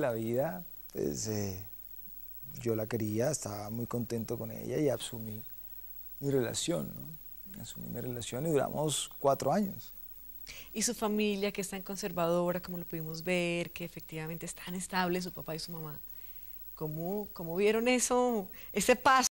la vida, pues, eh, yo la quería, estaba muy contento con ella y asumí mi relación, ¿no? Asumí mi relación y duramos cuatro años. Y su familia, que es tan conservadora, como lo pudimos ver, que efectivamente es tan estable, su papá y su mamá. ¿Cómo, cómo vieron eso, ese paso?